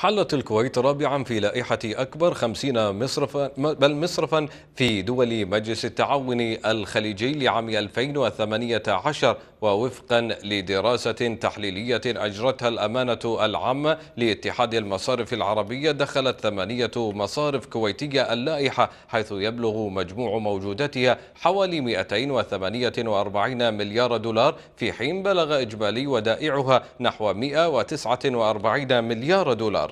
حلت الكويت رابعا في لائحة أكبر خمسين مصرفا بل مصرفا في دول مجلس التعاون الخليجي لعام 2018 ووفقا لدراسة تحليلية أجرتها الأمانة العامة لاتحاد المصارف العربية دخلت ثمانية مصارف كويتية اللائحة حيث يبلغ مجموع موجوداتها حوالي 248 مليار دولار في حين بلغ إجمالي ودائعها نحو 149 مليار دولار